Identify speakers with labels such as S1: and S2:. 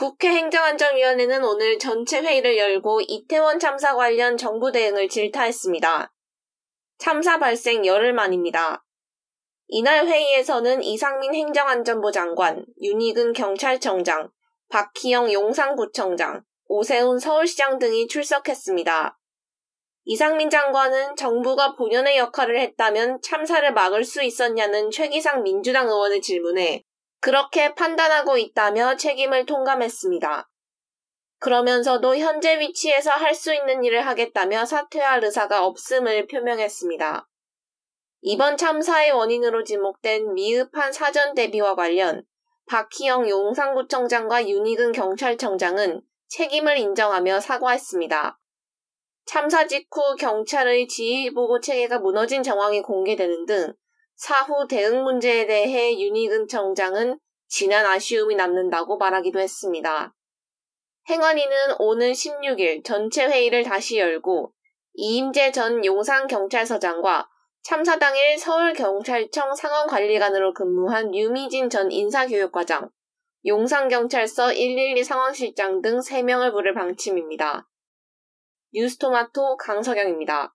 S1: 국회 행정안전위원회는 오늘 전체 회의를 열고 이태원 참사 관련 정부 대응을 질타했습니다. 참사 발생 열흘 만입니다. 이날 회의에서는 이상민 행정안전부 장관, 윤희근 경찰청장, 박희영 용산구청장, 오세훈 서울시장 등이 출석했습니다. 이상민 장관은 정부가 본연의 역할을 했다면 참사를 막을 수 있었냐는 최기상 민주당 의원의 질문에 그렇게 판단하고 있다며 책임을 통감했습니다. 그러면서도 현재 위치에서 할 수 있는 일을 하겠다며 사퇴할 의사가 없음을 표명했습니다. 이번 참사의 원인으로 지목된 미흡한 사전 대비와 관련 박희영 용산구청장과 윤희근 경찰청장은 책임을 인정하며 사과했습니다. 참사 직후 경찰의 지휘보고 체계가 무너진 정황이 공개되는 등 사후 대응 문제에 대해 윤희근 청장은 지난 아쉬움이 남는다고 말하기도 했습니다. 행안위는 오는 16일 전체 회의를 다시 열고 이임재 전 용산경찰서장과 참사 당일 서울경찰청 상황관리관으로 근무한 유미진 전 인사교육과장, 용산경찰서 112 상황실장 등 3명을 부를 방침입니다. 뉴스토마토 강석영입니다.